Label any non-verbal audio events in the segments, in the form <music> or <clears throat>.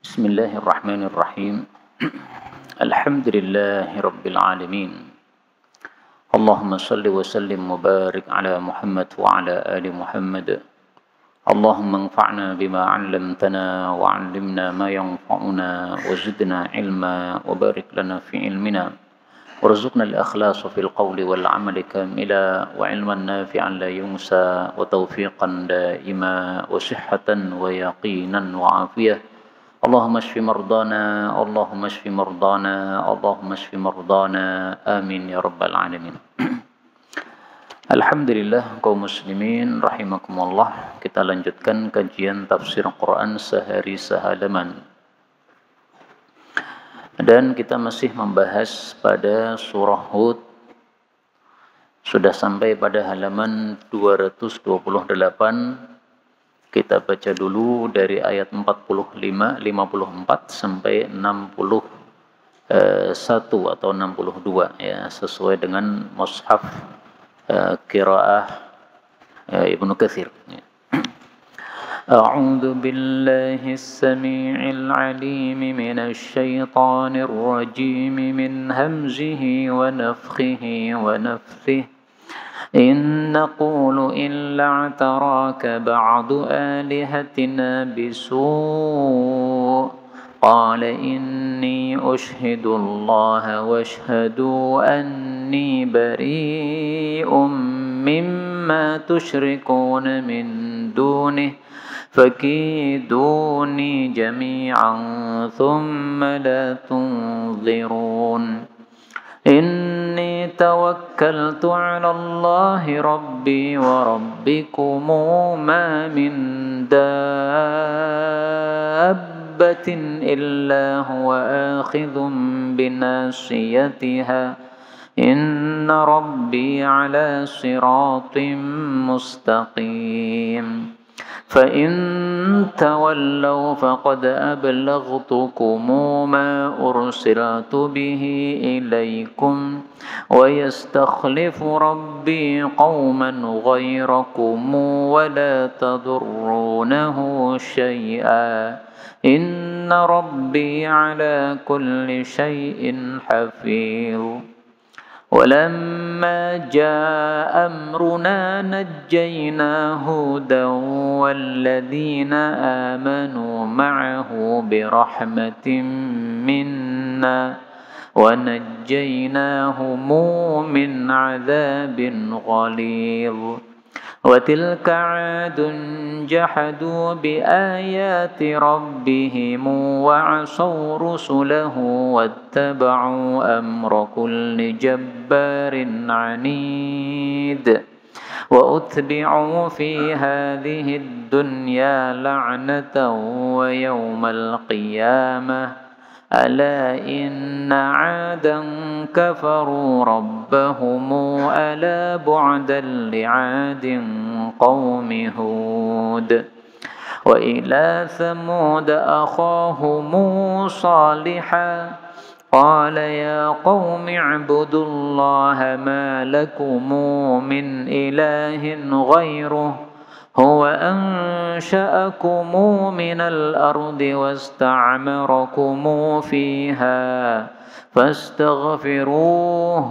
بسم الله الرحمن الرحيم <clears throat> الحمد لله رب العالمين اللهم صل وسلم وبارك على محمد وعلى آل محمد اللهم انفعنا بما علمتنا وعلمنا ما ينفعنا وزدنا علما وبارك لنا في علمنا وارزقنا الإخلاص في القول والعمل كاملا وعلما نافعا لا ينسى وتوفيقا دائما وصحة ويقينا وعافية اللهم اشف مرضانا اللهم اشف مرضانا اللهم اشف مرضانا آمين يا رب العالمين Alhamdulillah kaum muslimin rahimakumullah kita lanjutkan kajian tafsir Quran sehari sehalaman dan kita masih membahas pada surah Hud sudah sampai pada halaman 228 kita baca dulu dari ayat 45, 54 sampai 61 eh, atau 62 ya sesuai dengan mushaf uh, qiraah uh, Ibnu Katsir أعوذ بالله السميع العليم من الشيطان الرجيم من همزه ونفخه ونفثه إن نقول إلا اعتراك بعض آلهتنا بسوء قال إني أشهد الله واشهدوا أني بريء مما تشركون من دونه فكيدوني جميعا ثم لا تنظرون إن توكلت على الله ربي وربكم ما من دابة إلا هو آخذ بناصيتها إن ربي على صراط مستقيم فإن تولوا فقد أبلغتكم ما أرسلت به إليكم ويستخلف ربي قوما غيركم ولا تضرونه شيئا إن ربي على كل شيء حفيظ ولما جاء أمرنا نجينا هودا والذين آمنوا معه برحمة منا ونجيناهم من عذاب غليظ وتلك عاد جحدوا بآيات ربهم وعصوا رسله واتبعوا أمر كل جبار عنيد وأتبعوا في هذه الدنيا لعنة ويوم القيامة ألا إن عادا كفروا ربهم ألا بعدا لعاد قوم هود وإلى ثمود أخاهم صالحا قال يا قوم اعبدوا الله ما لكم من إله غيره هو أنشأكم من الأرض واستعمركم فيها فاستغفروه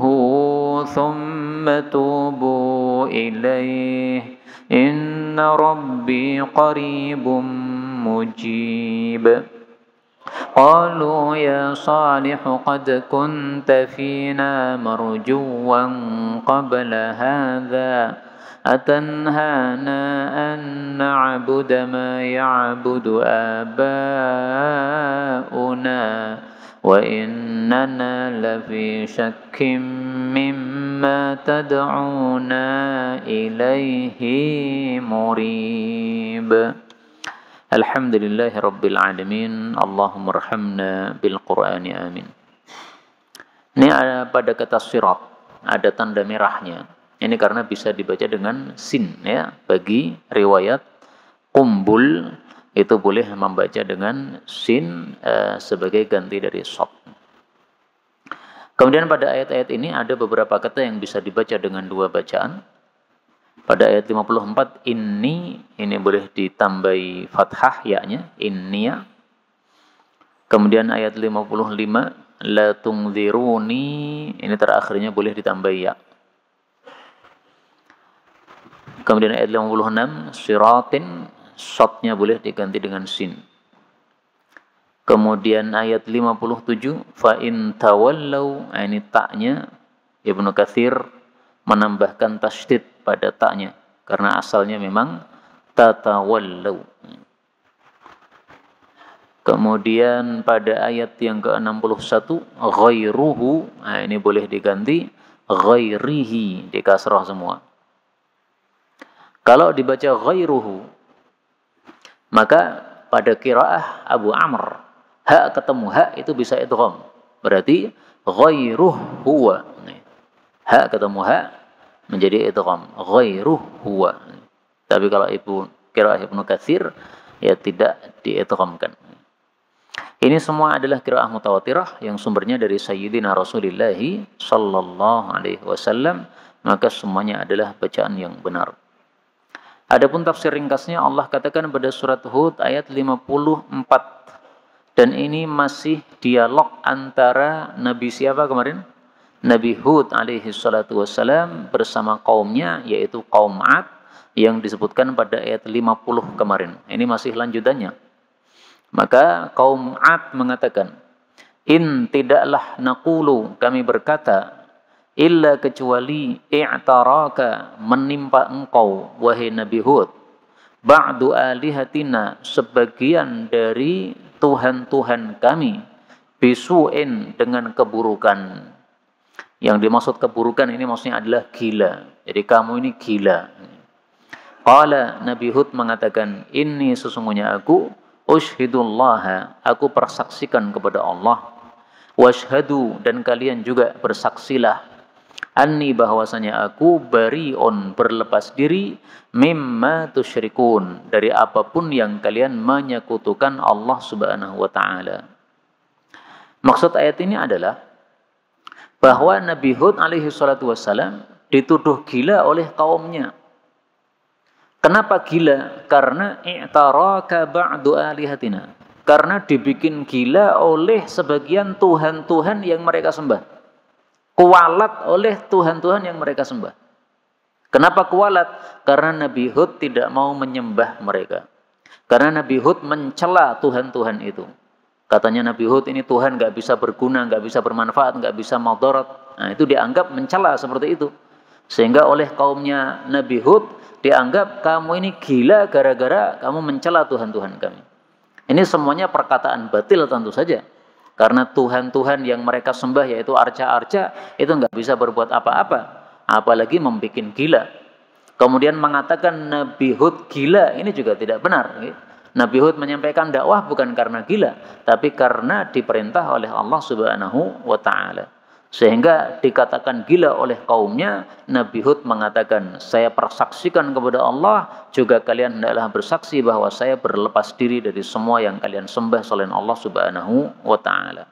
ثم توبوا إليه إن ربي قريب مجيب قالوا يا صالح قد كنت فينا مرجوا قبل هذا أتنهانا أن نعبد ما يعبد آباؤنا وإننا لفي شك مما تدعونا إليه مريب الحمد لله رب العالمين اللهم ارحمنا بالقرآن آمين Ini ada pada kata sirat, ada tanda merahnya. Ini karena bisa dibaca dengan sin ya. Bagi riwayat kumbul itu boleh membaca dengan sin e, sebagai ganti dari sok Kemudian pada ayat-ayat ini ada beberapa kata yang bisa dibaca dengan dua bacaan. Pada ayat 54 ini ini boleh ditambahi fathah yaknya ya. Kemudian ayat 55 la tungziruni ini terakhirnya boleh ditambahi ya. Kemudian ayat 56, siratin, shotnya boleh diganti dengan sin. Kemudian ayat 57, fa'in tawallau, nah ini taknya, Ibnu Kathir menambahkan tasdid pada taknya. Karena asalnya memang tatawallau. Kemudian pada ayat yang ke-61, ghairuhu, nah ini boleh diganti, ghairihi, di kasrah semua. Kalau dibaca ghairuhu, maka pada kiraah Abu Amr, ha ketemu ha itu bisa idgham. Berarti ghairuh huwa. Ha ketemu ha menjadi idgham. Ghairuh huwa. Tapi kalau ibu kiraah Ibnu Katsir ya tidak diidghamkan. Ini semua adalah kiraah mutawatirah yang sumbernya dari Sayyidina Rasulullah sallallahu alaihi wasallam, maka semuanya adalah bacaan yang benar. Adapun tafsir ringkasnya Allah katakan pada surat Hud ayat 54. Dan ini masih dialog antara Nabi siapa kemarin? Nabi Hud alaihi salatu wassalam bersama kaumnya yaitu kaum Ad yang disebutkan pada ayat 50 kemarin. Ini masih lanjutannya. Maka kaum Ad mengatakan, "In tidaklah nakulu kami berkata illa kecuali i'taraka menimpa engkau wahai Nabi Hud ba'du alihatina sebagian dari Tuhan-Tuhan kami bisuin dengan keburukan yang dimaksud keburukan ini maksudnya adalah gila jadi kamu ini gila Qala Nabi Hud mengatakan ini sesungguhnya aku ushidullah aku persaksikan kepada Allah washadu dan kalian juga bersaksilah anni bahwasanya aku on berlepas diri mimma tusyrikun dari apapun yang kalian menyekutukan Allah Subhanahu wa taala. Maksud ayat ini adalah bahwa Nabi Hud alaihi salatu wasalam dituduh gila oleh kaumnya. Kenapa gila? Karena i'taraka ba'du alihatina. Karena dibikin gila oleh sebagian Tuhan-Tuhan yang mereka sembah kualat oleh Tuhan-Tuhan yang mereka sembah. Kenapa kualat? Karena Nabi Hud tidak mau menyembah mereka. Karena Nabi Hud mencela Tuhan-Tuhan itu. Katanya Nabi Hud ini Tuhan gak bisa berguna, gak bisa bermanfaat, gak bisa maudorat. Nah itu dianggap mencela seperti itu. Sehingga oleh kaumnya Nabi Hud dianggap kamu ini gila gara-gara kamu mencela Tuhan-Tuhan kami. Ini semuanya perkataan batil tentu saja. Karena Tuhan-Tuhan yang mereka sembah yaitu arca-arca itu nggak bisa berbuat apa-apa. Apalagi membuat gila. Kemudian mengatakan Nabi Hud gila ini juga tidak benar. Nabi Hud menyampaikan dakwah bukan karena gila, tapi karena diperintah oleh Allah Subhanahu wa taala. Sehingga dikatakan gila oleh kaumnya, Nabi Hud mengatakan, saya persaksikan kepada Allah, juga kalian hendaklah bersaksi bahwa saya berlepas diri dari semua yang kalian sembah selain Allah subhanahu wa ta'ala.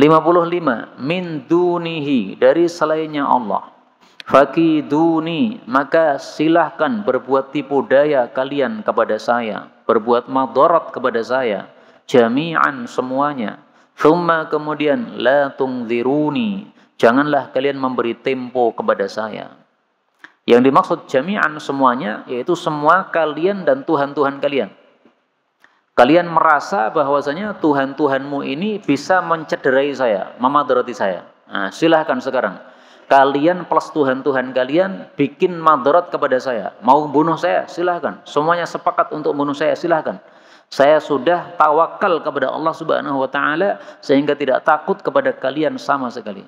55. Min dunihi, dari selainnya Allah. Fakiduni, maka silahkan berbuat tipu daya kalian kepada saya. Berbuat madorat kepada saya. Jami'an semuanya Thumma kemudian la tungziruni. Janganlah kalian memberi tempo kepada saya. Yang dimaksud jami'an semuanya yaitu semua kalian dan Tuhan-Tuhan kalian. Kalian merasa bahwasanya Tuhan-Tuhanmu ini bisa mencederai saya, memadrati saya. Nah, silahkan sekarang. Kalian plus Tuhan-Tuhan kalian bikin madarat kepada saya. Mau bunuh saya, silahkan. Semuanya sepakat untuk bunuh saya, silahkan. Saya sudah tawakal kepada Allah Subhanahu wa taala sehingga tidak takut kepada kalian sama sekali.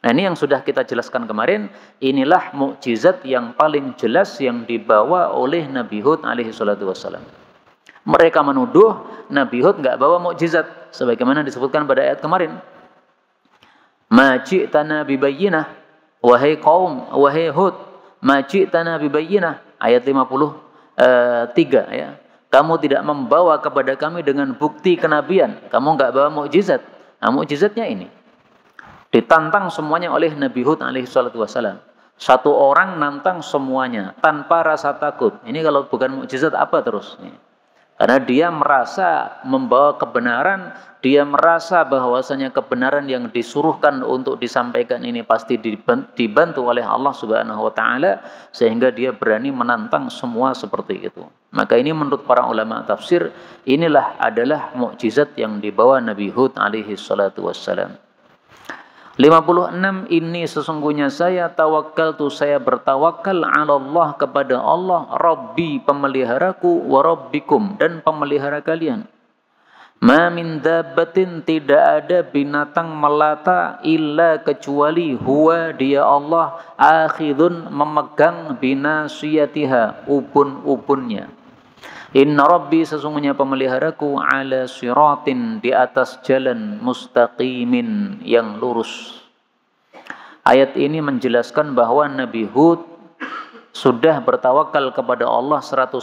Nah, ini yang sudah kita jelaskan kemarin, inilah mukjizat yang paling jelas yang dibawa oleh Nabi Hud alaihi salatu wasallam. Mereka menuduh Nabi Hud nggak bawa mukjizat sebagaimana disebutkan pada ayat kemarin. Maji'tana bibayyinah wahai kaum wahai Hud, maji'tana bibayyinah ayat 53 eh, ya. Kamu tidak membawa kepada kami dengan bukti kenabian. Kamu nggak bawa mukjizat. Nah, mukjizatnya ini. Ditantang semuanya oleh Nabi Hud alaihi salatu wasalam. Satu orang nantang semuanya tanpa rasa takut. Ini kalau bukan mukjizat apa terus? Karena dia merasa membawa kebenaran, dia merasa bahwasanya kebenaran yang disuruhkan untuk disampaikan ini pasti dibantu oleh Allah Subhanahu wa taala sehingga dia berani menantang semua seperti itu. Maka ini menurut para ulama tafsir inilah adalah mukjizat yang dibawa Nabi Hud alaihi salatu wassalam. 56 ini sesungguhnya saya tawakal tu saya bertawakal ala Allah kepada Allah Rabbi pemeliharaku wa Rabbikum dan pemelihara kalian. Ma min dabbatin tidak ada binatang melata illa kecuali huwa dia Allah akhidun memegang binasiyatiha ubun-ubunnya. Inna Rabbi sesungguhnya pemeliharaku ala siratin di atas jalan mustaqimin yang lurus. Ayat ini menjelaskan bahwa Nabi Hud sudah bertawakal kepada Allah 100%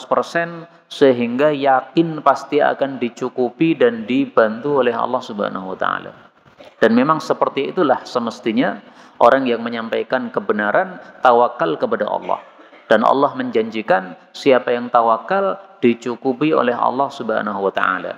sehingga yakin pasti akan dicukupi dan dibantu oleh Allah Subhanahu wa taala. Dan memang seperti itulah semestinya orang yang menyampaikan kebenaran tawakal kepada Allah dan Allah menjanjikan siapa yang tawakal dicukupi oleh Allah Subhanahu wa taala.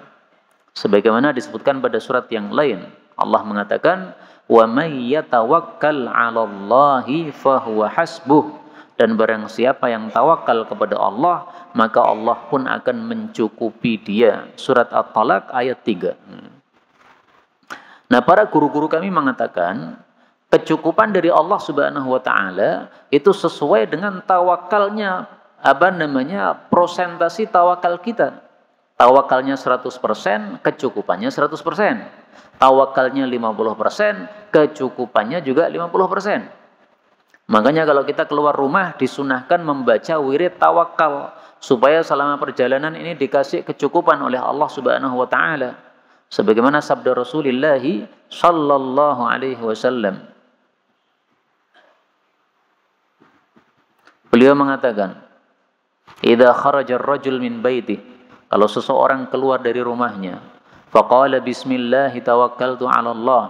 Sebagaimana disebutkan pada surat yang lain, Allah mengatakan, "Wa may yatawakkal 'alallahi fahuwa hasbuh." Dan barang siapa yang tawakal kepada Allah, maka Allah pun akan mencukupi dia. Surat At-Talaq ayat 3. Nah, para guru-guru kami mengatakan, kecukupan dari Allah Subhanahu wa taala itu sesuai dengan tawakalnya apa namanya prosentasi tawakal kita. Tawakalnya 100%, kecukupannya 100%. Tawakalnya 50%, kecukupannya juga 50%. Makanya kalau kita keluar rumah disunahkan membaca wirid tawakal supaya selama perjalanan ini dikasih kecukupan oleh Allah Subhanahu wa taala. Sebagaimana sabda Rasulullah sallallahu alaihi wasallam, Beliau mengatakan, "Idza kharaja ar-rajul min baiti." Kalau seseorang keluar dari rumahnya, faqala bismillah tawakkaltu 'ala Allah.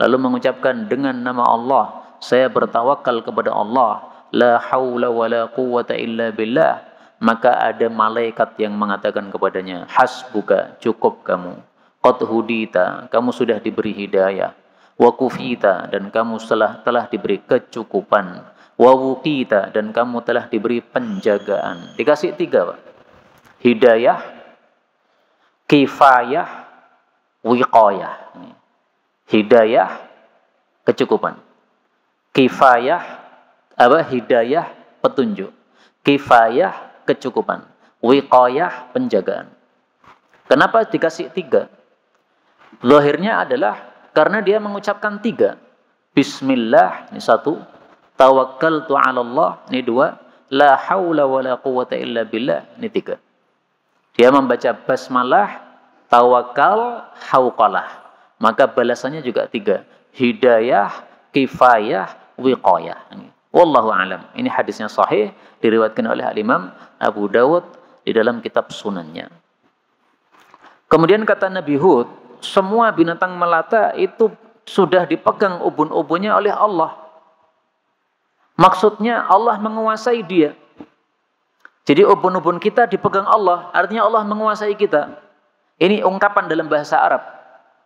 Lalu mengucapkan dengan nama Allah, saya bertawakal kepada Allah. La haula wala quwwata illa billah. Maka ada malaikat yang mengatakan kepadanya, "Hasbuka, cukup kamu. Qad hudita, kamu sudah diberi hidayah. Wa kufita dan kamu telah telah diberi kecukupan." wawukita dan kamu telah diberi penjagaan. Dikasih tiga, Pak. Hidayah, kifayah, wiqayah. Hidayah, kecukupan. Kifayah, apa? Hidayah, petunjuk. Kifayah, kecukupan. Wiqayah, penjagaan. Kenapa dikasih tiga? Lahirnya adalah karena dia mengucapkan tiga. Bismillah, ini satu tawakkaltu 'ala Allah ini dua la haula wala quwata illa billah ini tiga dia membaca basmalah tawakal hauqalah maka balasannya juga tiga hidayah kifayah wiqayah wallahu alam ini hadisnya sahih diriwayatkan oleh Al Imam Abu Dawud di dalam kitab sunannya kemudian kata Nabi Hud semua binatang melata itu sudah dipegang ubun-ubunnya oleh Allah Maksudnya Allah menguasai dia. Jadi ubun-ubun kita dipegang Allah, artinya Allah menguasai kita. Ini ungkapan dalam bahasa Arab.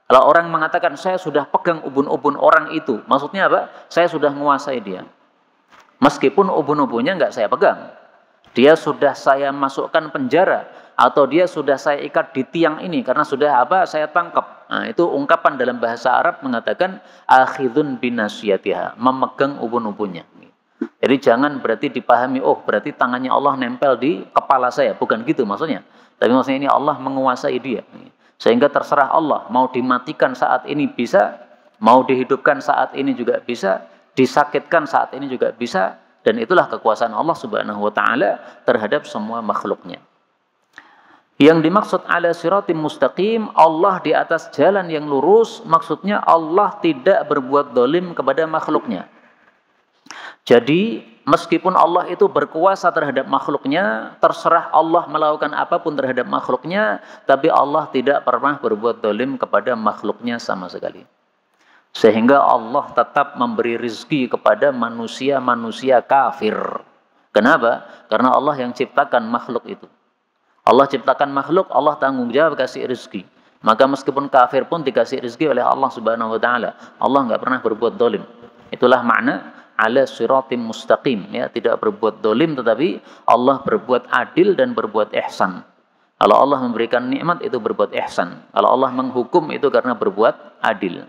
Kalau orang mengatakan saya sudah pegang ubun-ubun orang itu, maksudnya apa? Saya sudah menguasai dia. Meskipun ubun-ubunnya nggak saya pegang, dia sudah saya masukkan penjara atau dia sudah saya ikat di tiang ini karena sudah apa saya tangkap. Nah, itu ungkapan dalam bahasa Arab mengatakan akhidun binasiyatiha, memegang ubun-ubunnya. Jadi jangan berarti dipahami, oh berarti tangannya Allah nempel di kepala saya. Bukan gitu maksudnya. Tapi maksudnya ini Allah menguasai dia. Sehingga terserah Allah, mau dimatikan saat ini bisa, mau dihidupkan saat ini juga bisa, disakitkan saat ini juga bisa, dan itulah kekuasaan Allah Subhanahu wa taala terhadap semua makhluknya. Yang dimaksud ala siratim mustaqim, Allah di atas jalan yang lurus, maksudnya Allah tidak berbuat dolim kepada makhluknya. Jadi meskipun Allah itu berkuasa terhadap makhluknya, terserah Allah melakukan apapun terhadap makhluknya, tapi Allah tidak pernah berbuat dolim kepada makhluknya sama sekali. Sehingga Allah tetap memberi rizki kepada manusia-manusia kafir. Kenapa? Karena Allah yang ciptakan makhluk itu. Allah ciptakan makhluk, Allah tanggung jawab kasih rizki. Maka meskipun kafir pun dikasih rizki oleh Allah Subhanahu wa taala. Allah nggak pernah berbuat dolim. Itulah makna ala siratim mustaqim ya tidak berbuat dolim tetapi Allah berbuat adil dan berbuat ihsan kalau Allah memberikan nikmat itu berbuat ihsan kalau Allah menghukum itu karena berbuat adil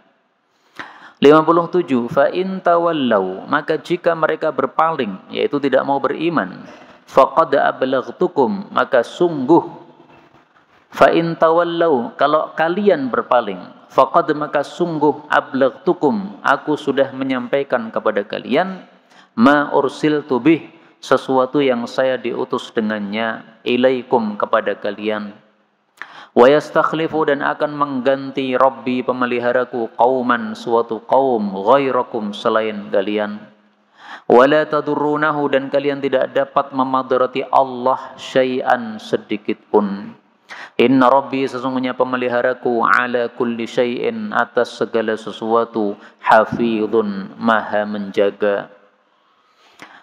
57 fa in tawallau maka jika mereka berpaling yaitu tidak mau beriman faqad ablaghtukum maka sungguh fa in tawallau kalau kalian berpaling Faqad maka sungguh ablagtukum aku sudah menyampaikan kepada kalian ma ursil tubih sesuatu yang saya diutus dengannya ilaikum kepada kalian wa yastakhlifu dan akan mengganti Rabbi pemeliharaku qauman suatu kaum ghairakum selain kalian wala tadurrunahu dan kalian tidak dapat memadarati Allah syai'an sedikit pun Inna Rabbi sesungguhnya pemeliharaku ala kulli syai'in atas segala sesuatu hafidhun maha menjaga.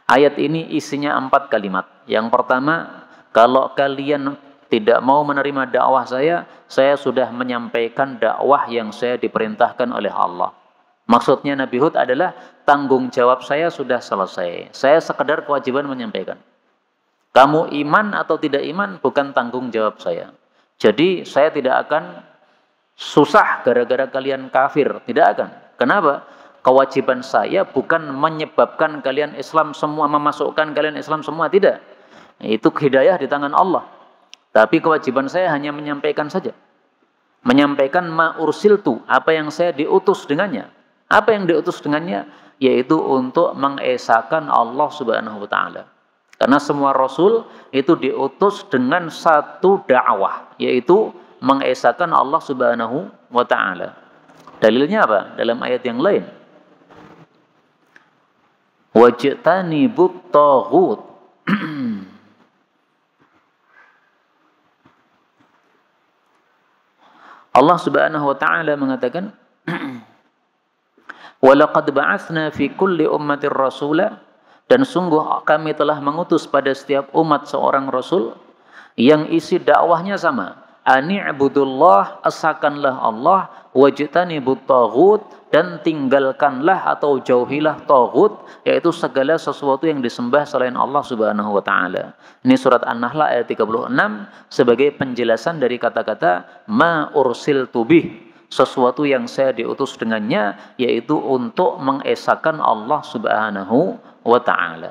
Ayat ini isinya empat kalimat. Yang pertama, kalau kalian tidak mau menerima dakwah saya, saya sudah menyampaikan dakwah yang saya diperintahkan oleh Allah. Maksudnya Nabi Hud adalah tanggung jawab saya sudah selesai. Saya sekedar kewajiban menyampaikan. Kamu iman atau tidak iman bukan tanggung jawab saya. Jadi saya tidak akan susah gara-gara kalian kafir, tidak akan. Kenapa? Kewajiban saya bukan menyebabkan kalian Islam semua, memasukkan kalian Islam semua, tidak. Itu hidayah di tangan Allah. Tapi kewajiban saya hanya menyampaikan saja. Menyampaikan ma'ursiltu, apa yang saya diutus dengannya. Apa yang diutus dengannya? Yaitu untuk mengesahkan Allah subhanahu wa ta'ala karena semua rasul itu diutus dengan satu dakwah, yaitu mengesahkan Allah Subhanahu wa taala. Dalilnya apa? Dalam ayat yang lain. Wajtani buttaghut. <clears throat> Allah Subhanahu wa taala mengatakan, <clears throat> "Wa laqad ba'atsna fi kulli ummatin rasula" Dan sungguh kami telah mengutus pada setiap umat seorang rasul yang isi dakwahnya sama. Ani'budullah, asakanlah Allah, wajitani taghut, dan tinggalkanlah atau jauhilah taghut, yaitu segala sesuatu yang disembah selain Allah subhanahu wa ta'ala. Ini surat An-Nahl ayat 36 sebagai penjelasan dari kata-kata ma ursil tubih sesuatu yang saya diutus dengannya yaitu untuk mengesakan Allah Subhanahu wa ta'ala.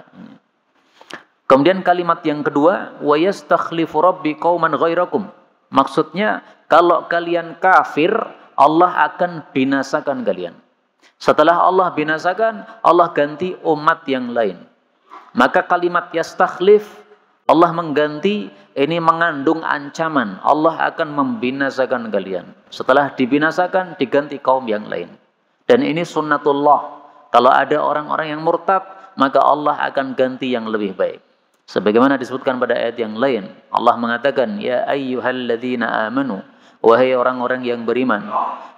Kemudian kalimat yang kedua, wa yastakhlifu rabbi qauman ghairakum. Maksudnya kalau kalian kafir, Allah akan binasakan kalian. Setelah Allah binasakan, Allah ganti umat yang lain. Maka kalimat yastakhlif Allah mengganti ini mengandung ancaman. Allah akan membinasakan kalian. Setelah dibinasakan diganti kaum yang lain. Dan ini sunnatullah. Kalau ada orang-orang yang murtad, maka Allah akan ganti yang lebih baik. Sebagaimana disebutkan pada ayat yang lain, Allah mengatakan, "Ya ayyuhalladzina amanu" Wahai orang-orang yang beriman,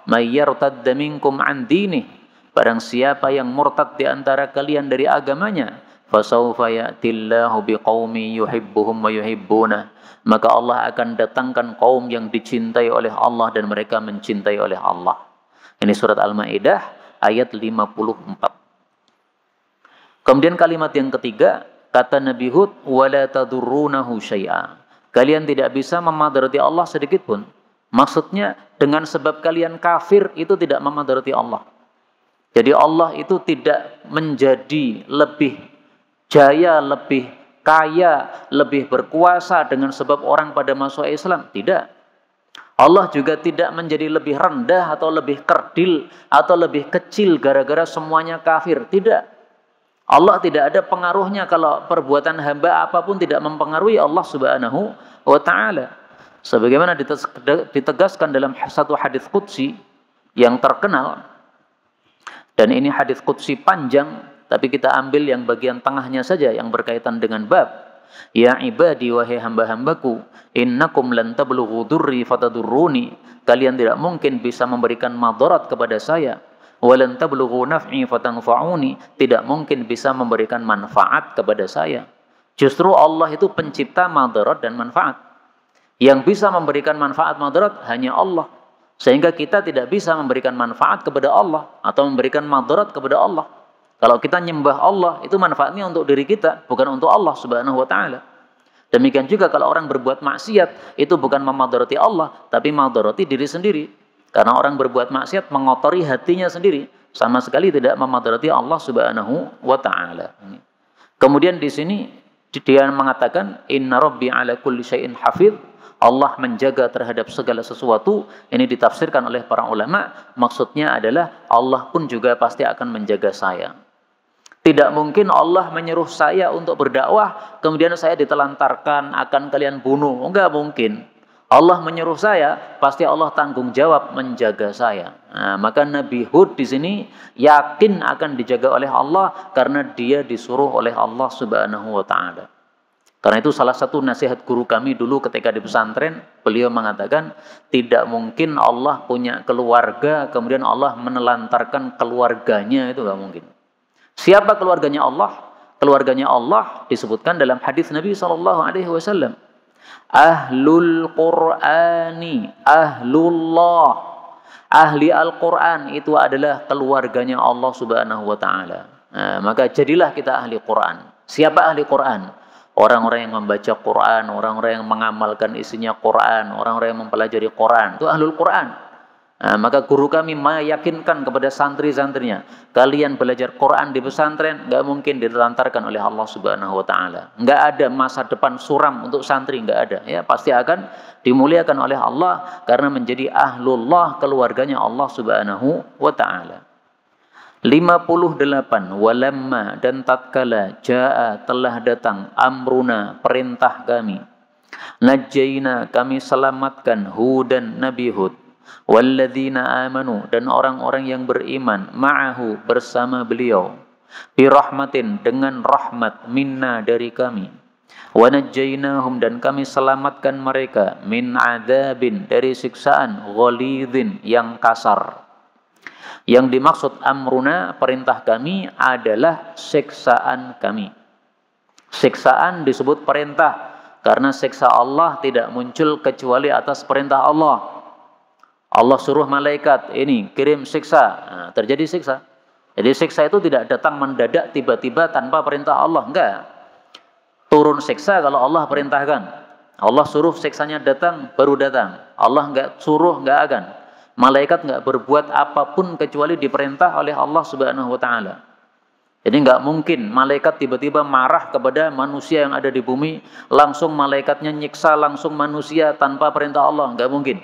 mayyartadda minkum an dinih. Barang siapa yang murtad di antara kalian dari agamanya, fasawfa ya'tillahu biqawmi yuhibbuhum wa yuhibbuna. Maka Allah akan datangkan kaum yang dicintai oleh Allah dan mereka mencintai oleh Allah. Ini surat Al-Maidah ayat 54. Kemudian kalimat yang ketiga, kata Nabi Hud, "Wala tadurrunahu syai'a." Kalian tidak bisa memadarati Allah sedikit pun. Maksudnya dengan sebab kalian kafir itu tidak memadarati Allah. Jadi Allah itu tidak menjadi lebih jaya, lebih kaya, lebih berkuasa dengan sebab orang pada masuk Islam. Tidak. Allah juga tidak menjadi lebih rendah atau lebih kerdil atau lebih kecil gara-gara semuanya kafir. Tidak. Allah tidak ada pengaruhnya kalau perbuatan hamba apapun tidak mempengaruhi Allah Subhanahu wa taala. Sebagaimana ditegaskan dalam satu hadis qudsi yang terkenal dan ini hadis qudsi panjang tapi kita ambil yang bagian tengahnya saja yang berkaitan dengan bab. Ya ibadi wahai hamba-hambaku, innakum lan tablughu durri fatadurruni. Kalian tidak mungkin bisa memberikan madarat kepada saya walan tablughu naf'i fatanfa'uni tidak mungkin bisa memberikan manfaat kepada saya justru Allah itu pencipta madarat dan manfaat yang bisa memberikan manfaat madarat hanya Allah sehingga kita tidak bisa memberikan manfaat kepada Allah atau memberikan madarat kepada Allah kalau kita nyembah Allah itu manfaatnya untuk diri kita bukan untuk Allah subhanahu wa ta'ala Demikian juga kalau orang berbuat maksiat itu bukan memadarati Allah tapi madarati diri sendiri karena orang berbuat maksiat mengotori hatinya sendiri, sama sekali tidak memadrati Allah Subhanahu wa taala. Kemudian di sini dia mengatakan inna rabbi ala kulli syai'in hafiz. Allah menjaga terhadap segala sesuatu. Ini ditafsirkan oleh para ulama, maksudnya adalah Allah pun juga pasti akan menjaga saya. Tidak mungkin Allah menyuruh saya untuk berdakwah, kemudian saya ditelantarkan, akan kalian bunuh. Enggak mungkin. Allah menyuruh saya, pasti Allah tanggung jawab menjaga saya. Nah, maka Nabi Hud di sini yakin akan dijaga oleh Allah karena dia disuruh oleh Allah Subhanahu wa taala. Karena itu salah satu nasihat guru kami dulu ketika di pesantren, beliau mengatakan tidak mungkin Allah punya keluarga kemudian Allah menelantarkan keluarganya itu nggak mungkin. Siapa keluarganya Allah? Keluarganya Allah disebutkan dalam hadis Nabi Shallallahu Alaihi Wasallam. Ahlul Qur'ani, Ahlullah. Ahli Al-Qur'an itu adalah keluarganya Allah Subhanahu wa taala. Ha, maka jadilah kita ahli Qur'an. Siapa ahli Qur'an? Orang-orang yang membaca Qur'an, orang-orang yang mengamalkan isinya Qur'an, orang-orang yang mempelajari Qur'an. Itu ahlul Qur'an. Nah, maka guru kami meyakinkan kepada santri-santrinya, kalian belajar Quran di pesantren nggak mungkin ditelantarkan oleh Allah Subhanahu wa taala. Nggak ada masa depan suram untuk santri nggak ada ya, pasti akan dimuliakan oleh Allah karena menjadi ahlullah keluarganya Allah Subhanahu wa taala. 58 walamma dan tatkala jaa telah datang amruna perintah kami. Najaina kami selamatkan Hud dan Nabi Hud walladzina amanu dan orang-orang yang beriman ma'ahu bersama beliau birahmatin dengan rahmat minna dari kami wanajjainahum dan kami selamatkan mereka min adabin dari siksaan ghalidhin yang kasar yang dimaksud amruna perintah kami adalah siksaan kami siksaan disebut perintah karena siksa Allah tidak muncul kecuali atas perintah Allah Allah suruh malaikat ini kirim siksa, nah, terjadi siksa. Jadi siksa itu tidak datang mendadak tiba-tiba tanpa perintah Allah, enggak. Turun siksa kalau Allah perintahkan. Allah suruh siksanya datang baru datang. Allah enggak suruh enggak akan. Malaikat enggak berbuat apapun kecuali diperintah oleh Allah Subhanahu wa taala. Jadi enggak mungkin malaikat tiba-tiba marah kepada manusia yang ada di bumi, langsung malaikatnya nyiksa langsung manusia tanpa perintah Allah, enggak mungkin.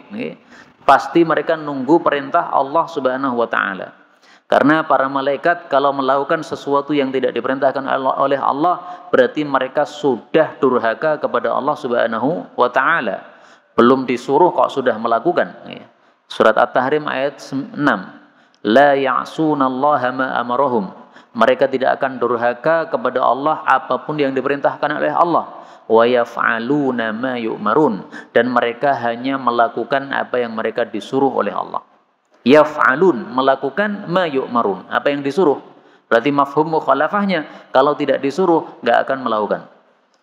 Pasti mereka nunggu perintah Allah Subhanahu wa taala. Karena para malaikat kalau melakukan sesuatu yang tidak diperintahkan oleh Allah, berarti mereka sudah durhaka kepada Allah Subhanahu wa taala. Belum disuruh kok sudah melakukan. Iya. Surat At-Tahrim ayat 6. La ya'sunallaha ma amarahum. Mereka tidak akan durhaka kepada Allah apapun yang diperintahkan oleh Allah wa yaf'aluna ma yu'marun dan mereka hanya melakukan apa yang mereka disuruh oleh Allah. Yaf'alun melakukan ma yu'marun, apa yang disuruh. Berarti mafhum mukhalafahnya kalau tidak disuruh nggak akan melakukan.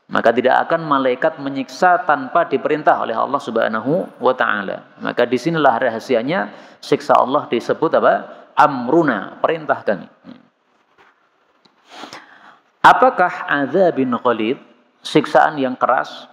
Maka tidak akan malaikat menyiksa tanpa diperintah oleh Allah Subhanahu wa taala. Maka disinilah rahasianya siksa Allah disebut apa? Amruna, perintah kami. Apakah azabin qalid siksaan yang keras.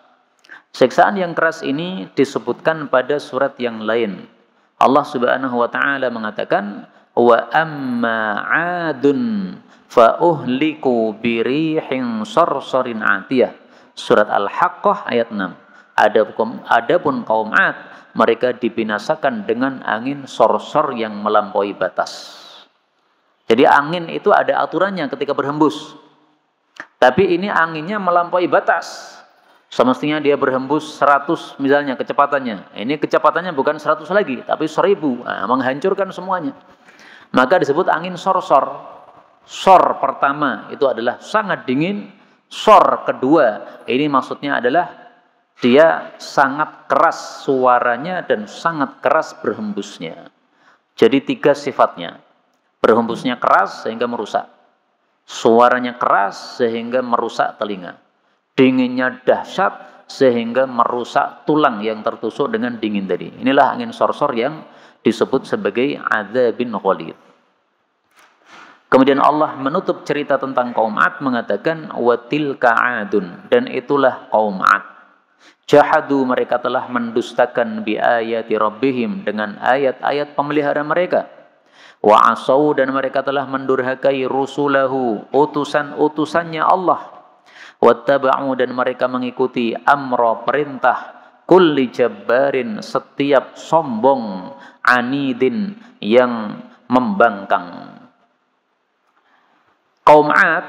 Siksaan yang keras ini disebutkan pada surat yang lain. Allah Subhanahu wa taala mengatakan wa amma 'adun fa uhliku birihin sarsarin 'atiyah. Surat Al-Haqqah ayat 6. Adapun, adapun kaum 'ad mereka dibinasakan dengan angin sorsor yang melampaui batas. Jadi angin itu ada aturannya ketika berhembus. Tapi ini anginnya melampaui batas. Semestinya dia berhembus 100 misalnya kecepatannya. Ini kecepatannya bukan 100 lagi, tapi 1000. Nah, menghancurkan semuanya. Maka disebut angin sor-sor. Sor pertama itu adalah sangat dingin. Sor kedua, ini maksudnya adalah dia sangat keras suaranya dan sangat keras berhembusnya. Jadi tiga sifatnya. Berhembusnya keras sehingga merusak Suaranya keras sehingga merusak telinga. Dinginnya dahsyat sehingga merusak tulang yang tertusuk dengan dingin tadi. Inilah angin sorsor yang disebut sebagai bin ghalid. Kemudian Allah menutup cerita tentang kaum Ad mengatakan watilka adun dan itulah kaum Ad. Jahadu mereka telah mendustakan bi ayati rabbihim dengan ayat-ayat pemelihara mereka Wa asau dan mereka telah mendurhakai rusulahu, utusan-utusannya Allah. Wattaba'u dan mereka mengikuti amro perintah kulli jabbarin setiap sombong anidin yang membangkang. Kaum Ad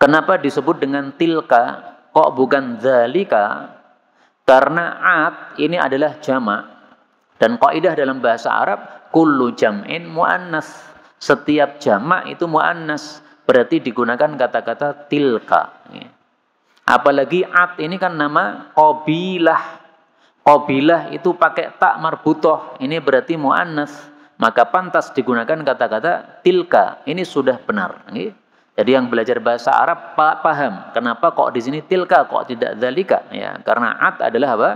kenapa disebut dengan tilka kok bukan zalika? Karena Ad ini adalah jamak dan kaidah dalam bahasa Arab kullu jam'in mu'annas. Setiap jamak itu mu'annas. Berarti digunakan kata-kata tilka. Apalagi at ini kan nama kobilah. Kobilah itu pakai tak marbutoh. Ini berarti mu'annas. Maka pantas digunakan kata-kata tilka. Ini sudah benar. Jadi yang belajar bahasa Arab paham kenapa kok di sini tilka kok tidak zalika ya karena at adalah apa?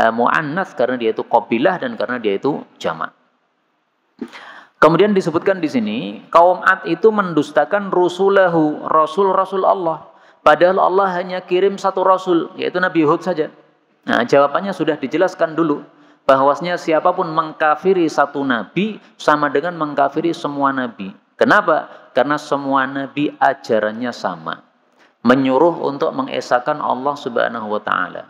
Eh, muannas karena dia itu qabilah dan karena dia itu jamak. Kemudian disebutkan di sini, kaum Ad itu mendustakan rusulahu, rasul-rasul Allah. Padahal Allah hanya kirim satu rasul, yaitu Nabi Hud saja. Nah, jawabannya sudah dijelaskan dulu. Bahwasnya siapapun mengkafiri satu nabi sama dengan mengkafiri semua nabi. Kenapa? Karena semua nabi ajarannya sama. Menyuruh untuk mengesahkan Allah Subhanahu wa taala.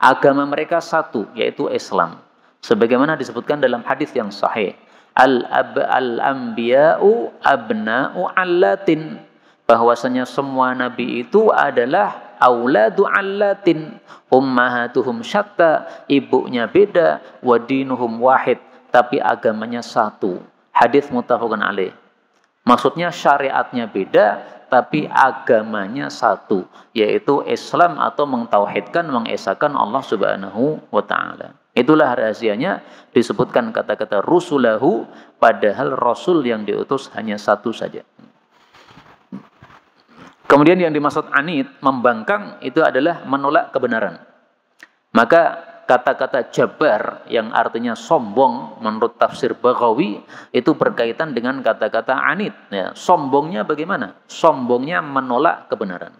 Agama mereka satu yaitu Islam. Sebagaimana disebutkan dalam hadis yang sahih al ab al anbiya'u abna'u allatin bahwasanya semua nabi itu adalah auladu allatin ummahatuhum syatta ibunya beda wadinuhum wahid tapi agamanya satu hadis muttafaqun alaih maksudnya syariatnya beda tapi agamanya satu yaitu Islam atau mentauhidkan mengesakan Allah Subhanahu wa taala Itulah rahasianya disebutkan kata-kata rusulahu padahal rasul yang diutus hanya satu saja. Kemudian yang dimaksud anit, membangkang itu adalah menolak kebenaran. Maka kata-kata jabar yang artinya sombong menurut tafsir Baghawi itu berkaitan dengan kata-kata anit. Ya, sombongnya bagaimana? Sombongnya menolak kebenaran.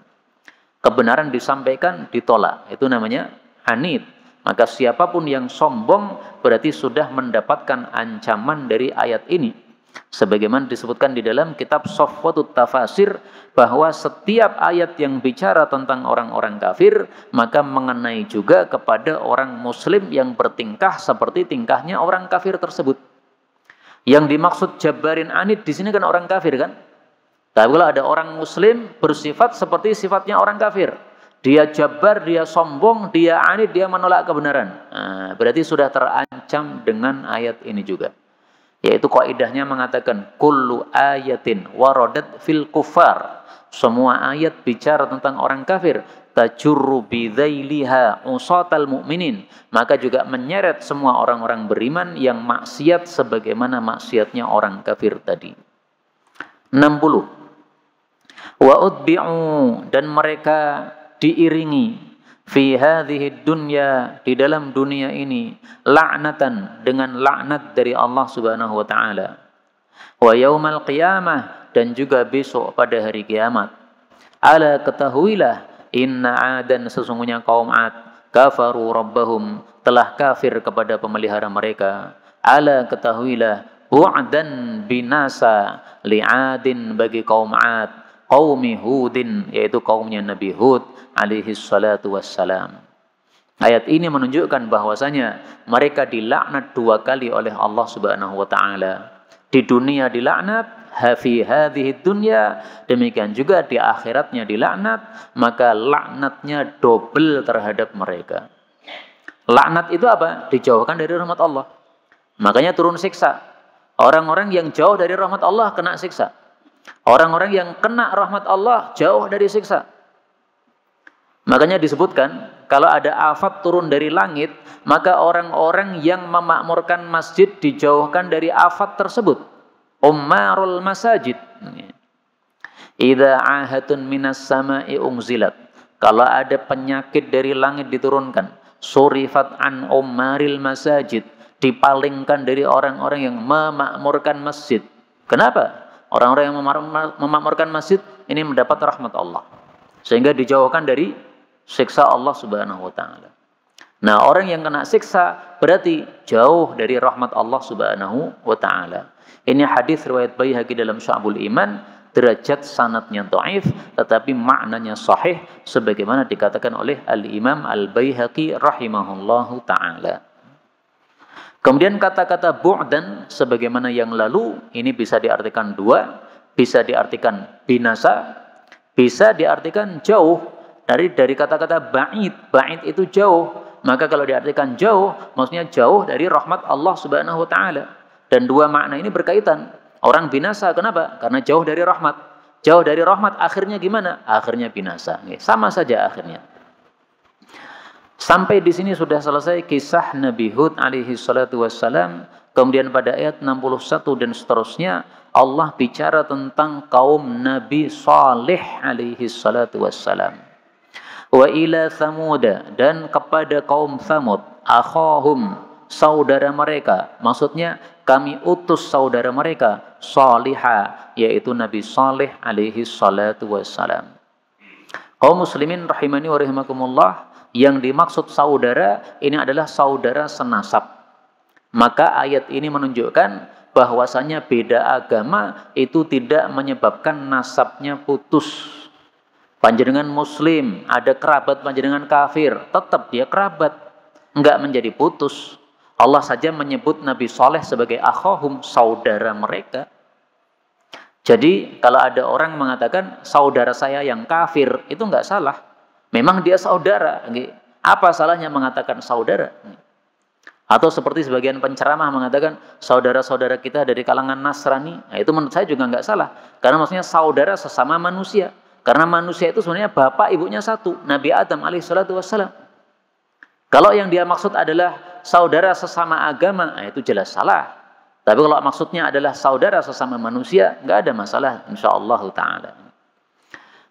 Kebenaran disampaikan ditolak. Itu namanya anit. Maka siapapun yang sombong berarti sudah mendapatkan ancaman dari ayat ini. Sebagaimana disebutkan di dalam kitab Sofwatut Tafasir bahwa setiap ayat yang bicara tentang orang-orang kafir maka mengenai juga kepada orang muslim yang bertingkah seperti tingkahnya orang kafir tersebut. Yang dimaksud Jabarin Anid di sini kan orang kafir kan? Tapi kalau ada orang muslim bersifat seperti sifatnya orang kafir. Dia jabar, dia sombong, dia anid, dia menolak kebenaran. Nah, berarti sudah terancam dengan ayat ini juga. Yaitu kaidahnya mengatakan kullu ayatin warodat fil kufar. Semua ayat bicara tentang orang kafir tajurru bidhailiha usatal mu'minin maka juga menyeret semua orang-orang beriman yang maksiat sebagaimana maksiatnya orang kafir tadi 60 wa utbi'u dan mereka diiringi fi hadhihi dunya di dalam dunia ini laknatan dengan laknat dari Allah Subhanahu wa taala wa yaumal qiyamah dan juga besok pada hari kiamat ala ketahuilah inna adan sesungguhnya kaum ad kafaru rabbahum telah kafir kepada pemelihara mereka ala ketahuilah bu'dan binasa li'adin bagi kaum ad qaumi Hudin yaitu kaumnya Nabi Hud alaihi salatu wassalam. Ayat ini menunjukkan bahwasanya mereka dilaknat dua kali oleh Allah Subhanahu wa taala. Di dunia dilaknat, hafi hadhihi dunya, demikian juga di akhiratnya dilaknat, maka laknatnya double terhadap mereka. Laknat itu apa? Dijauhkan dari rahmat Allah. Makanya turun siksa. Orang-orang yang jauh dari rahmat Allah kena siksa. Orang-orang yang kena rahmat Allah jauh dari siksa. Makanya disebutkan kalau ada afat turun dari langit, maka orang-orang yang memakmurkan masjid dijauhkan dari afat tersebut. Umarul masajid. Idza ahatun minas sama'i ungzilat. Kalau ada penyakit dari langit diturunkan, surifat an umaril masajid, dipalingkan dari orang-orang yang memakmurkan masjid. Kenapa? Orang-orang yang memakmurkan masjid ini mendapat rahmat Allah. Sehingga dijauhkan dari siksa Allah Subhanahu wa taala. Nah, orang yang kena siksa berarti jauh dari rahmat Allah Subhanahu wa taala. Ini hadis riwayat Baihaqi dalam Sya'bul Iman, derajat sanatnya ta'if tetapi maknanya sahih sebagaimana dikatakan oleh Al-Imam Al-Baihaqi rahimahullahu taala. Kemudian kata-kata bu'dan sebagaimana yang lalu ini bisa diartikan dua, bisa diartikan binasa, bisa diartikan jauh dari dari kata-kata ba'id. Ba'id itu jauh. Maka kalau diartikan jauh, maksudnya jauh dari rahmat Allah Subhanahu wa taala. Dan dua makna ini berkaitan. Orang binasa kenapa? Karena jauh dari rahmat. Jauh dari rahmat akhirnya gimana? Akhirnya binasa. Sama saja akhirnya. Sampai di sini sudah selesai kisah Nabi Hud alaihi salatu wassalam. Kemudian pada ayat 61 dan seterusnya Allah bicara tentang kaum Nabi Saleh alaihi salatu wassalam. Wa ila Samuda dan kepada kaum Samud akhahum saudara mereka. Maksudnya kami utus saudara mereka Saliha yaitu Nabi Saleh alaihi salatu wassalam. Kaum muslimin rahimani wa rahimakumullah yang dimaksud saudara ini adalah saudara senasab. Maka ayat ini menunjukkan bahwasanya beda agama itu tidak menyebabkan nasabnya putus. Panjenengan muslim, ada kerabat panjenengan kafir, tetap dia kerabat. Enggak menjadi putus. Allah saja menyebut Nabi Soleh sebagai akhahum, saudara mereka. Jadi kalau ada orang mengatakan saudara saya yang kafir, itu enggak salah. Memang dia saudara. Apa salahnya mengatakan saudara? Atau seperti sebagian penceramah mengatakan saudara-saudara kita dari kalangan Nasrani. Nah, itu menurut saya juga nggak salah. Karena maksudnya saudara sesama manusia. Karena manusia itu sebenarnya bapak ibunya satu, Nabi Adam alaihissalatu wassalam. Kalau yang dia maksud adalah saudara sesama agama, nah itu jelas salah. Tapi kalau maksudnya adalah saudara sesama manusia, nggak ada masalah, insya Allah taala.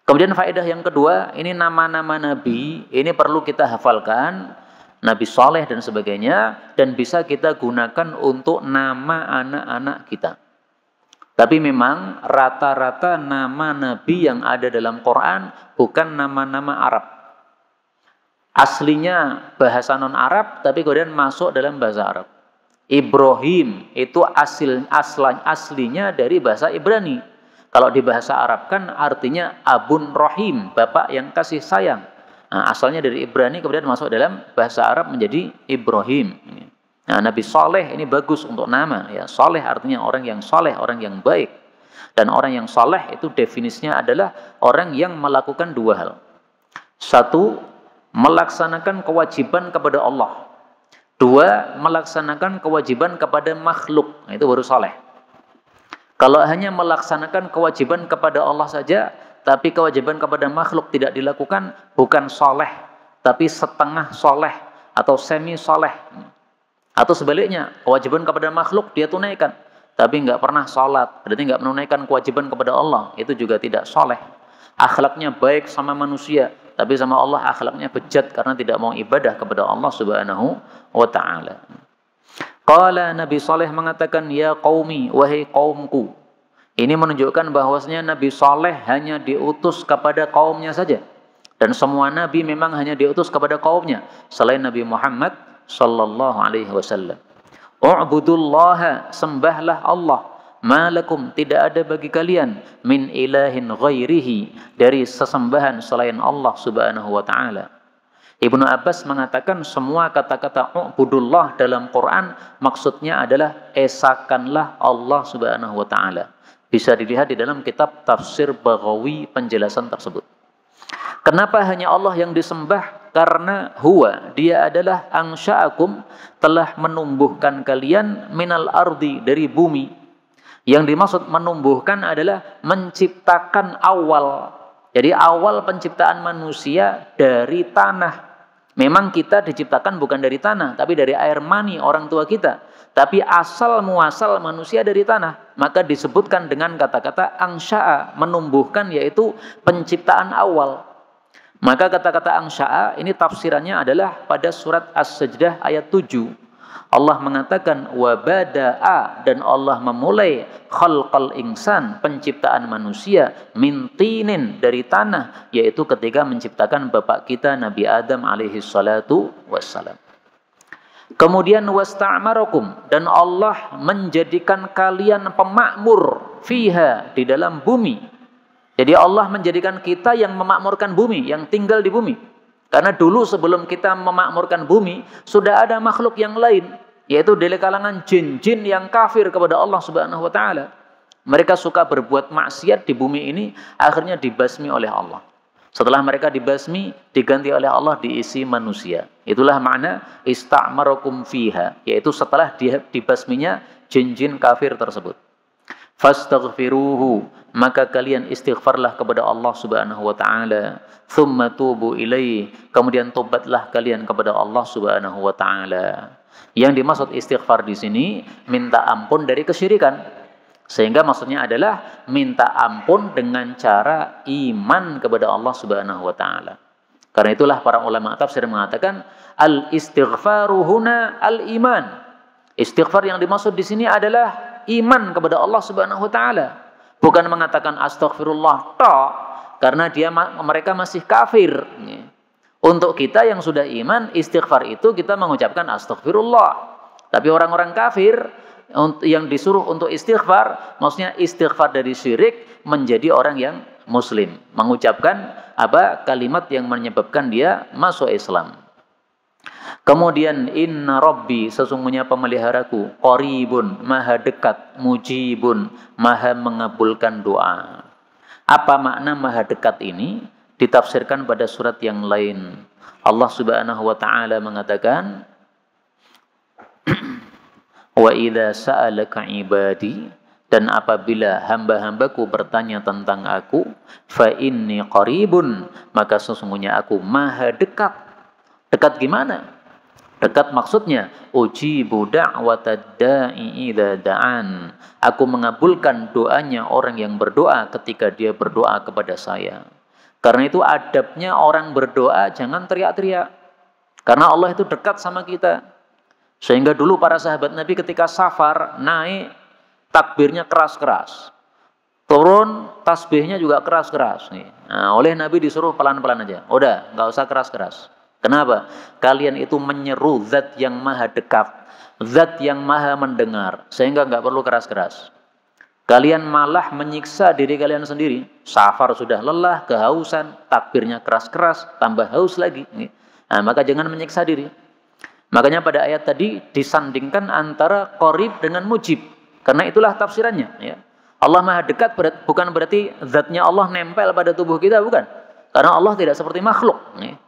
Kemudian faedah yang kedua, ini nama-nama nabi, ini perlu kita hafalkan, nabi soleh dan sebagainya, dan bisa kita gunakan untuk nama anak-anak kita. Tapi memang rata-rata nama nabi yang ada dalam Quran bukan nama-nama Arab. Aslinya bahasa non-Arab, tapi kemudian masuk dalam bahasa Arab. Ibrahim itu asil, aslan, aslinya dari bahasa Ibrani kalau di bahasa Arab kan artinya abun Rohim bapak yang kasih sayang. Nah, asalnya dari Ibrani kemudian masuk dalam bahasa Arab menjadi Ibrahim. Nah, Nabi Saleh ini bagus untuk nama. Ya, Saleh artinya orang yang saleh, orang yang baik. Dan orang yang saleh itu definisinya adalah orang yang melakukan dua hal. Satu, melaksanakan kewajiban kepada Allah. Dua, melaksanakan kewajiban kepada makhluk. Nah, itu baru saleh. Kalau hanya melaksanakan kewajiban kepada Allah saja, tapi kewajiban kepada makhluk tidak dilakukan, bukan soleh, tapi setengah soleh atau semi soleh. Atau sebaliknya, kewajiban kepada makhluk dia tunaikan, tapi nggak pernah sholat, berarti nggak menunaikan kewajiban kepada Allah, itu juga tidak soleh. Akhlaknya baik sama manusia, tapi sama Allah akhlaknya bejat karena tidak mau ibadah kepada Allah Subhanahu wa taala. Qala Nabi Saleh mengatakan, "Ya qaumi, wahai kaumku." Ini menunjukkan bahwasanya Nabi Saleh hanya diutus kepada kaumnya saja. Dan semua nabi memang hanya diutus kepada kaumnya selain Nabi Muhammad sallallahu alaihi wasallam. U'budullaha, sembahlah Allah. Malakum tidak ada bagi kalian min ilahin ghairihi dari sesembahan selain Allah Subhanahu wa taala. Ibnu Abbas mengatakan semua kata-kata ubudullah dalam Quran maksudnya adalah esakanlah Allah Subhanahu wa taala. Bisa dilihat di dalam kitab tafsir Baghawi penjelasan tersebut. Kenapa hanya Allah yang disembah? Karena huwa, dia adalah angsya'akum telah menumbuhkan kalian minal ardi dari bumi. Yang dimaksud menumbuhkan adalah menciptakan awal jadi awal penciptaan manusia dari tanah. Memang kita diciptakan bukan dari tanah, tapi dari air mani orang tua kita. Tapi asal muasal manusia dari tanah, maka disebutkan dengan kata-kata angsya'a, menumbuhkan yaitu penciptaan awal. Maka kata-kata angsya'a ini tafsirannya adalah pada surat As-Sajdah ayat 7. Allah mengatakan wabada'a dan Allah memulai khalqal insan penciptaan manusia mintinin dari tanah yaitu ketika menciptakan bapak kita Nabi Adam alaihi salatu wassalam. Kemudian wasta'marakum dan Allah menjadikan kalian pemakmur fiha di dalam bumi. Jadi Allah menjadikan kita yang memakmurkan bumi, yang tinggal di bumi. Karena dulu sebelum kita memakmurkan bumi, sudah ada makhluk yang lain yaitu dari kalangan jin-jin yang kafir kepada Allah Subhanahu wa taala. Mereka suka berbuat maksiat di bumi ini akhirnya dibasmi oleh Allah. Setelah mereka dibasmi, diganti oleh Allah diisi manusia. Itulah makna istamarakum fiha, yaitu setelah dibasminya jin-jin kafir tersebut. Fastaghfiruhu, maka kalian istighfarlah kepada Allah Subhanahu wa taala, thumma tubu ilaihi, kemudian tobatlah kalian kepada Allah Subhanahu wa taala. Yang dimaksud istighfar di sini minta ampun dari kesyirikan. Sehingga maksudnya adalah minta ampun dengan cara iman kepada Allah Subhanahu wa taala. Karena itulah para ulama tafsir mengatakan al istighfaru huna al iman. Istighfar yang dimaksud di sini adalah iman kepada Allah Subhanahu wa taala. Bukan mengatakan astaghfirullah tok karena dia mereka masih kafir. Untuk kita yang sudah iman, istighfar itu kita mengucapkan astaghfirullah. Tapi orang-orang kafir yang disuruh untuk istighfar, maksudnya istighfar dari syirik menjadi orang yang muslim, mengucapkan apa kalimat yang menyebabkan dia masuk Islam. Kemudian inna rabbi sesungguhnya pemeliharaku koribun, maha dekat mujibun maha mengabulkan doa. Apa makna maha dekat ini? ditafsirkan pada surat yang lain. Allah Subhanahu wa taala mengatakan <clears throat> Wa idza sa'alaka ibadi dan apabila hamba-hambaku bertanya tentang aku fa inni qaribun maka sesungguhnya aku maha dekat. Dekat gimana? Dekat maksudnya uji budak watada da'an. Aku mengabulkan doanya orang yang berdoa ketika dia berdoa kepada saya. Karena itu adabnya orang berdoa jangan teriak-teriak. Karena Allah itu dekat sama kita. Sehingga dulu para sahabat Nabi ketika safar naik takbirnya keras-keras. Turun tasbihnya juga keras-keras nih. Nah, oleh Nabi disuruh pelan-pelan aja. Udah, nggak usah keras-keras. Kenapa? Kalian itu menyeru zat yang maha dekat, zat yang maha mendengar, sehingga nggak perlu keras-keras. Kalian malah menyiksa diri kalian sendiri. Safar sudah lelah, kehausan, takbirnya keras-keras, tambah haus lagi. Nah, maka jangan menyiksa diri. Makanya pada ayat tadi disandingkan antara korib dengan mujib. Karena itulah tafsirannya. Ya. Allah maha dekat berat, bukan berarti zatnya Allah nempel pada tubuh kita, bukan. Karena Allah tidak seperti makhluk. Ya.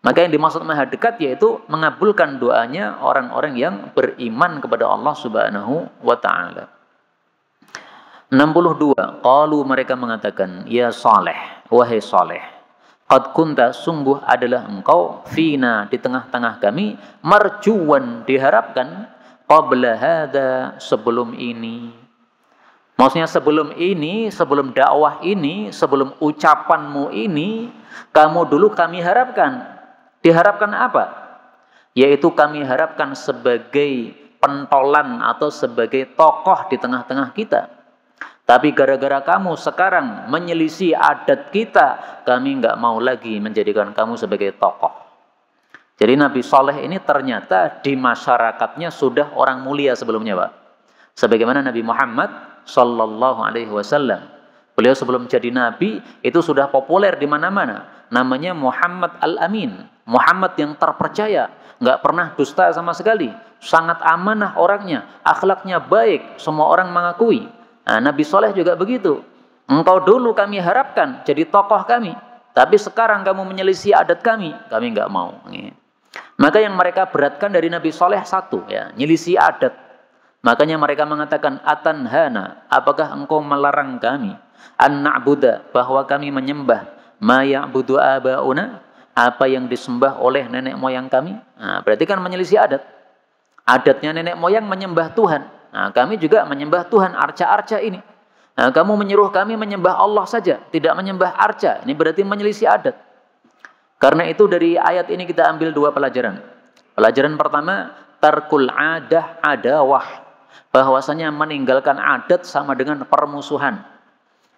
Maka yang dimaksud maha dekat yaitu mengabulkan doanya orang-orang yang beriman kepada Allah subhanahu wa ta'ala. 62 qalu mereka mengatakan ya Saleh wahai Saleh qad kunta sungguh adalah engkau fina di tengah-tengah kami marjuan diharapkan qabla hadha sebelum ini maksudnya sebelum ini sebelum dakwah ini sebelum ucapanmu ini kamu dulu kami harapkan diharapkan apa yaitu kami harapkan sebagai pentolan atau sebagai tokoh di tengah-tengah kita tapi gara-gara kamu sekarang menyelisih adat kita, kami nggak mau lagi menjadikan kamu sebagai tokoh. Jadi Nabi Saleh ini ternyata di masyarakatnya sudah orang mulia sebelumnya, Pak. Sebagaimana Nabi Muhammad Sallallahu Alaihi Wasallam. Beliau sebelum jadi nabi itu sudah populer di mana-mana. Namanya Muhammad Al-Amin. Muhammad yang terpercaya, nggak pernah dusta sama sekali, sangat amanah orangnya, akhlaknya baik, semua orang mengakui. Nah, Nabi Soleh juga begitu. Engkau dulu kami harapkan jadi tokoh kami. Tapi sekarang kamu menyelisih adat kami. Kami nggak mau. Maka yang mereka beratkan dari Nabi Soleh satu. ya nyelisih adat. Makanya mereka mengatakan, Atan hana, apakah engkau melarang kami? An Buddha bahwa kami menyembah. maya ya'budu aba'una, apa yang disembah oleh nenek moyang kami. Nah, berarti kan menyelisih adat. Adatnya nenek moyang menyembah Tuhan. Nah, kami juga menyembah Tuhan arca-arca ini. Nah, kamu menyuruh kami menyembah Allah saja, tidak menyembah arca. Ini berarti menyelisih adat. Karena itu dari ayat ini kita ambil dua pelajaran. Pelajaran pertama, tarkul adah adawah. Bahwasanya meninggalkan adat sama dengan permusuhan.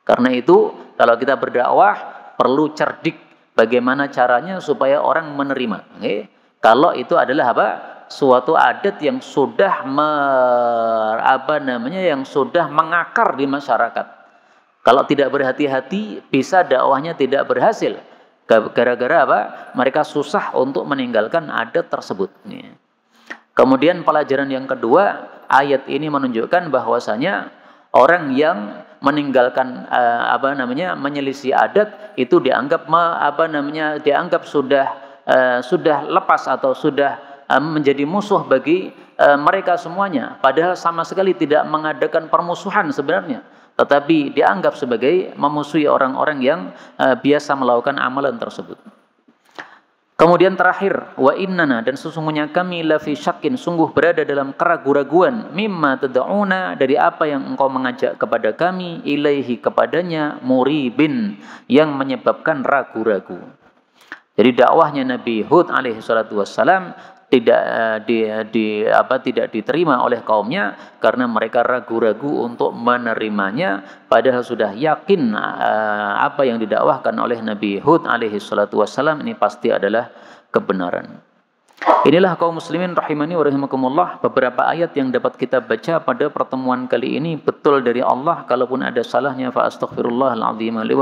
Karena itu, kalau kita berdakwah perlu cerdik bagaimana caranya supaya orang menerima. Okay? Kalau itu adalah apa? suatu adat yang sudah me, apa namanya yang sudah mengakar di masyarakat. Kalau tidak berhati-hati bisa dakwahnya tidak berhasil. Gara-gara apa? Mereka susah untuk meninggalkan adat tersebut. Iya. Kemudian pelajaran yang kedua, ayat ini menunjukkan bahwasanya orang yang meninggalkan eh, apa namanya menyelisih adat itu dianggap apa namanya dianggap sudah eh, sudah lepas atau sudah menjadi musuh bagi e, mereka semuanya padahal sama sekali tidak mengadakan permusuhan sebenarnya tetapi dianggap sebagai memusuhi orang-orang yang e, biasa melakukan amalan tersebut kemudian terakhir wa innana dan sesungguhnya kami la fi syakin sungguh berada dalam keraguan-raguan mimma tad'una dari apa yang engkau mengajak kepada kami ilaihi kepadanya muribin yang menyebabkan ragu-ragu jadi dakwahnya Nabi Hud alaihi salatu wassalam tidak eh, di, di apa tidak diterima oleh kaumnya karena mereka ragu-ragu untuk menerimanya padahal sudah yakin uh, apa yang didakwahkan oleh Nabi Hud alaihi salatu wasallam ini pasti adalah kebenaran. Inilah kaum muslimin rahimani wa rahimakumullah beberapa ayat yang dapat kita baca pada pertemuan kali ini betul dari Allah kalaupun ada salahnya fa azim li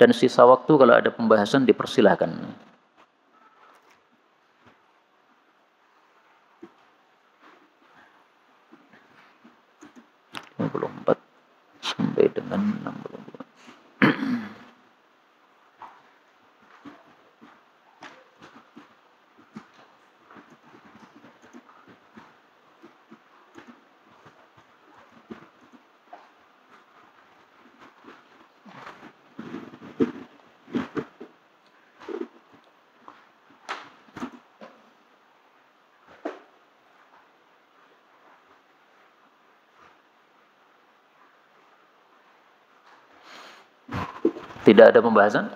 dan sisa waktu kalau ada pembahasan dipersilahkan. 54 sampai dengan 62 Tidak ada pembahasan?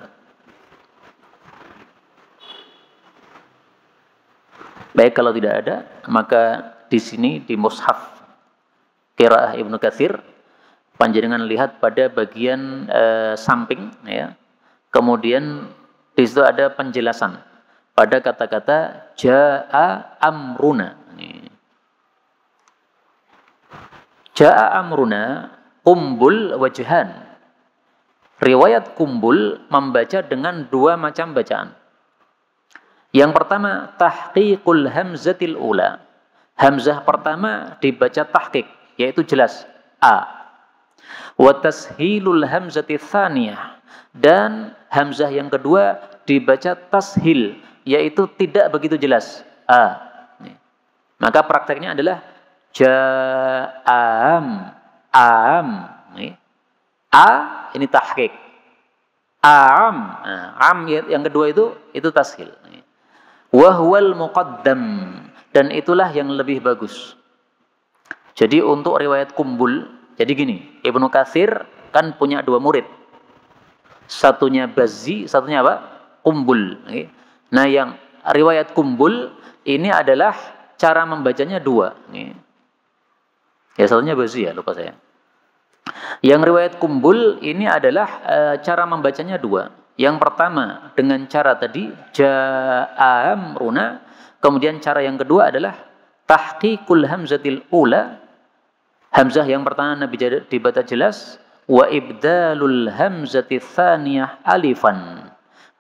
Baik kalau tidak ada, maka di sini di mushaf Kiraah Ibnu Katsir panjenengan lihat pada bagian e, samping ya. Kemudian di situ ada penjelasan pada kata-kata jaa amruna. Jaa amruna kumbul wajhan Riwayat kumbul membaca dengan dua macam bacaan. Yang pertama, tahqiqul hamzatil ula. Hamzah pertama dibaca tahqiq, yaitu jelas A. Watashilul hamzatil thaniyah. Dan hamzah yang kedua dibaca tashil, yaitu tidak begitu jelas A. Maka prakteknya adalah ja'am, am. am. A ini tahqiq. am, nah, am ya, yang kedua itu itu tashil. Wahwal muqaddam dan itulah yang lebih bagus. Jadi untuk riwayat kumbul, jadi gini, Ibnu Kasir kan punya dua murid. Satunya bazi, satunya apa? Kumbul. Nah yang riwayat kumbul ini adalah cara membacanya dua. Ya satunya bazi ya, lupa saya. Yang riwayat kumbul ini adalah e, cara membacanya dua. Yang pertama dengan cara tadi jaam runa. kemudian cara yang kedua adalah tahqiqul hamzatil ula. Hamzah yang pertama Nabi dibaca jelas wa ibdalul hamzati tsaniyah alifan.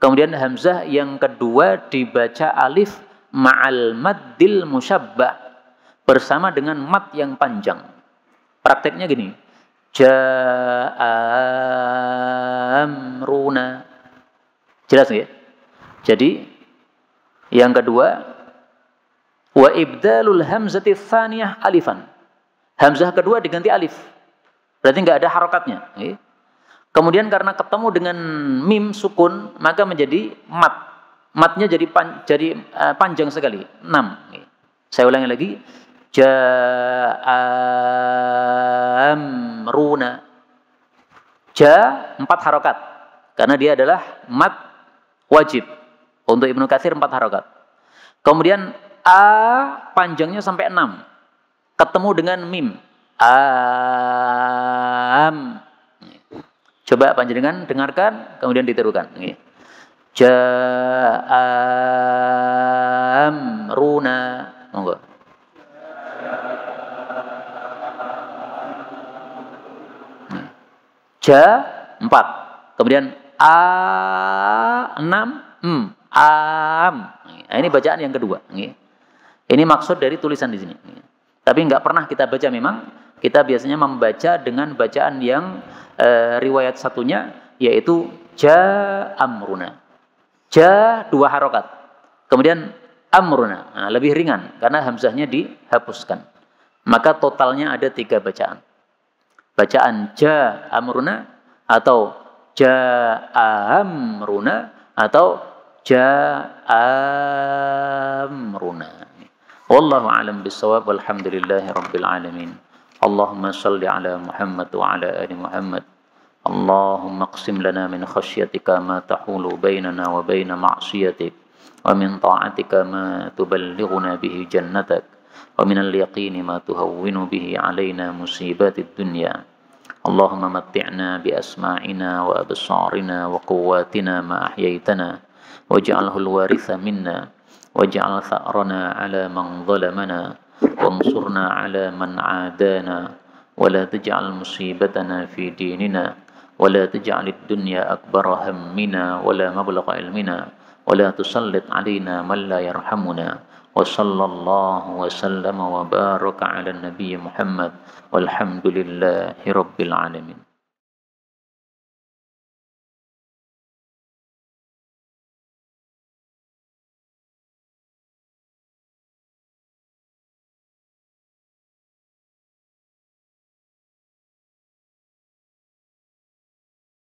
Kemudian hamzah yang kedua dibaca alif ma'al maddil musyabbah bersama dengan mat yang panjang. Prakteknya gini, Ja'amruna. Jelas nggak? Ya? Jadi yang kedua wa ibdalul hamzati tsaniyah alifan. Hamzah kedua diganti alif. Berarti nggak ada harokatnya. Ya? Kemudian karena ketemu dengan mim sukun maka menjadi mat. Matnya jadi pan, jadi eh, panjang sekali. 6. Ya? Saya ulangi lagi runa Ja empat harokat. Karena dia adalah mat wajib. Untuk Ibnu Katsir empat harokat. Kemudian A panjangnya sampai enam. Ketemu dengan mim. Am. Coba panjenengan dengarkan, kemudian ditirukan. Ja'amruna. Monggo. ja 4. Kemudian a 6 m am. Nah, ini bacaan yang kedua. Ini maksud dari tulisan di sini. Tapi nggak pernah kita baca memang. Kita biasanya membaca dengan bacaan yang e, riwayat satunya yaitu ja amruna. Ja dua harokat. Kemudian amruna. Nah, lebih ringan karena hamzahnya dihapuskan. Maka totalnya ada tiga bacaan. bacaan ja amruna atau ja amruna atau ja amruna wallahu alam bisawab walhamdulillahi rabbil alamin Allahumma shalli ala Muhammad wa ala ali Muhammad Allahumma qsim lana min khasyatika ma tahulu bainana wa bain ma'siyatik wa min ta'atika ma tuballighuna bihi jannatak ومن اليقين ما تهون به علينا مصيبات الدنيا اللهم متعنا بأسماعنا وأبصارنا وقواتنا ما أحييتنا واجعله الوارث منا واجعل ثأرنا على من ظلمنا وانصرنا على من عادانا ولا تجعل مصيبتنا في ديننا ولا تجعل الدنيا أكبر همنا ولا مبلغ علمنا ولا تسلط علينا من لا يرحمنا وصلى الله وسلم وبارك على النبي محمد والحمد لله رب العالمين